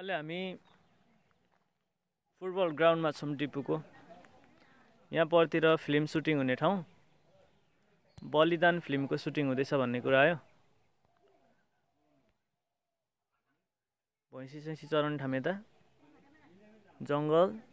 अहिले हामी फुटबल ग्राउन्डमा छौँ डिपुको यहाँ परतिर फिल्म सुटिङ हुने ठाउँ बलिदान फिल्मको सुटिङ हुँदैछ भन्ने कुरा आयो भैँसी सैँसी चराउने ठाउँ यता जङ्गल